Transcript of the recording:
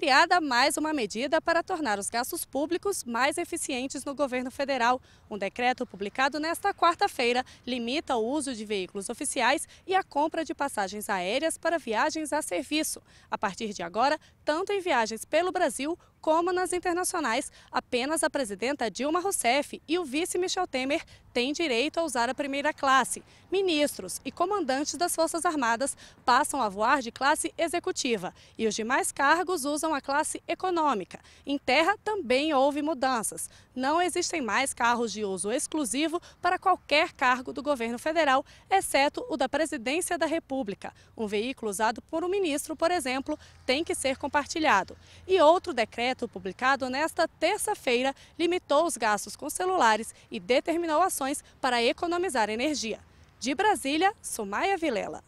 criada mais uma medida para tornar os gastos públicos mais eficientes no governo federal. Um decreto publicado nesta quarta-feira limita o uso de veículos oficiais e a compra de passagens aéreas para viagens a serviço. A partir de agora, tanto em viagens pelo Brasil como nas internacionais, apenas a presidenta Dilma Rousseff e o vice Michel Temer têm direito a usar a primeira classe. Ministros e comandantes das Forças Armadas passam a voar de classe executiva e os demais cargos usam são a classe econômica. Em terra também houve mudanças. Não existem mais carros de uso exclusivo para qualquer cargo do governo federal, exceto o da presidência da República. Um veículo usado por um ministro, por exemplo, tem que ser compartilhado. E outro decreto publicado nesta terça-feira limitou os gastos com celulares e determinou ações para economizar energia. De Brasília, Sumaia Vilela.